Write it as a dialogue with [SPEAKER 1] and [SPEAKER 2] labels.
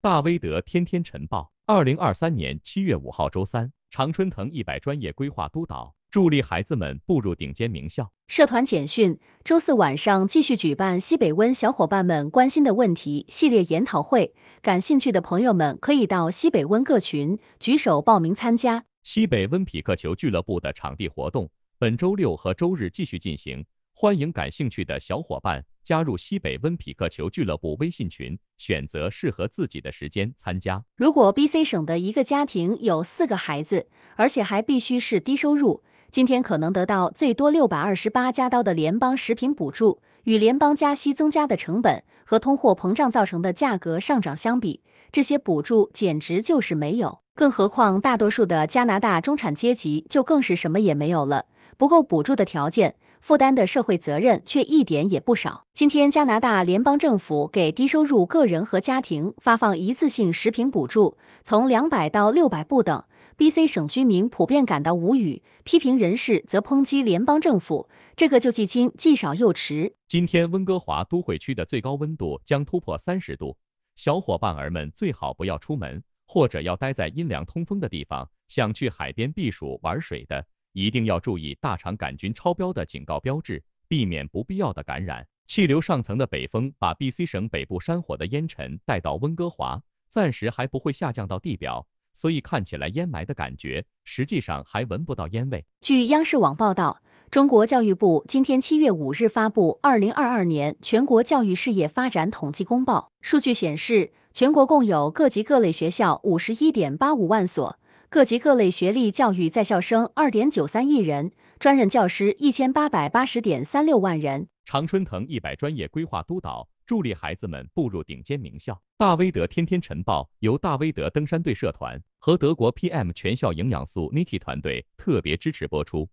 [SPEAKER 1] 大威德天天晨报，二零二三年七月五号周三，常春藤一百专业规划督导助力孩子们步入顶尖名校。
[SPEAKER 2] 社团简讯：周四晚上继续举办西北温小伙伴们关心的问题系列研讨会，感兴趣的朋友们可以到西北温各群举手报名参加。
[SPEAKER 1] 西北温匹克球俱乐部的场地活动本周六和周日继续进行，欢迎感兴趣的小伙伴。加入西北温匹克球俱乐部微信群，选择适合自己的时间参加。
[SPEAKER 2] 如果 BC 省的一个家庭有四个孩子，而且还必须是低收入，今天可能得到最多六百二十八加刀的联邦食品补助。与联邦加息增加的成本和通货膨胀造成的价格上涨相比，这些补助简直就是没有。更何况，大多数的加拿大中产阶级就更是什么也没有了，不够补助的条件。负担的社会责任却一点也不少。今天，加拿大联邦政府给低收入个人和家庭发放一次性食品补助，从两百到六百不等。BC 省居民普遍感到无语，批评人士则抨击联邦政府这个救济金既少又迟。
[SPEAKER 1] 今天，温哥华都会区的最高温度将突破三十度，小伙伴儿们最好不要出门，或者要待在阴凉通风的地方。想去海边避暑玩水的。一定要注意大肠杆菌超标的警告标志，避免不必要的感染。气流上层的北风把 BC 省北部山火的烟尘带到温哥华，暂时还不会下降到地表，所以看起来烟霾的感觉，实际上还闻不到烟味。
[SPEAKER 2] 据央视网报道，中国教育部今天七月五日发布《二零二二年全国教育事业发展统计公报》，数据显示，全国共有各级各类学校五十一点八五万所。各级各类学历教育在校生二点九三亿人，专任教师一千八百八十点三六万人。
[SPEAKER 1] 常春藤一百专业规划督导，助力孩子们步入顶尖名校。大威德天天晨报由大威德登山队社团和德国 PM 全校营养素 n i k i 团队特别支持播出。